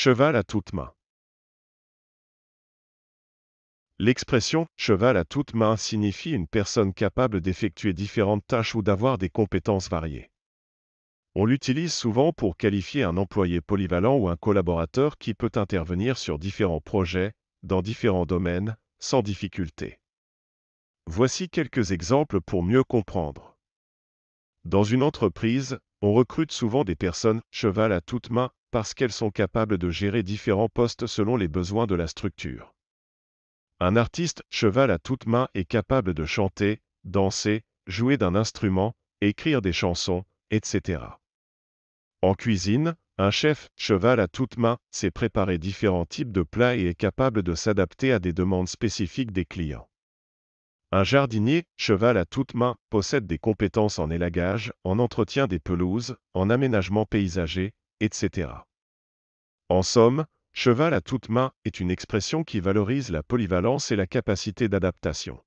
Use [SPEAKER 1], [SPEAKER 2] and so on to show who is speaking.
[SPEAKER 1] cheval à toute main. L'expression cheval à toute main signifie une personne capable d'effectuer différentes tâches ou d'avoir des compétences variées. On l'utilise souvent pour qualifier un employé polyvalent ou un collaborateur qui peut intervenir sur différents projets, dans différents domaines, sans difficulté. Voici quelques exemples pour mieux comprendre. Dans une entreprise, on recrute souvent des personnes cheval à toute main parce qu'elles sont capables de gérer différents postes selon les besoins de la structure. Un artiste cheval à toute main est capable de chanter, danser, jouer d'un instrument, écrire des chansons, etc. En cuisine, un chef cheval à toute main sait préparer différents types de plats et est capable de s'adapter à des demandes spécifiques des clients. Un jardinier, cheval à toute main, possède des compétences en élagage, en entretien des pelouses, en aménagement paysager, etc. En somme, cheval à toute main est une expression qui valorise la polyvalence et la capacité d'adaptation.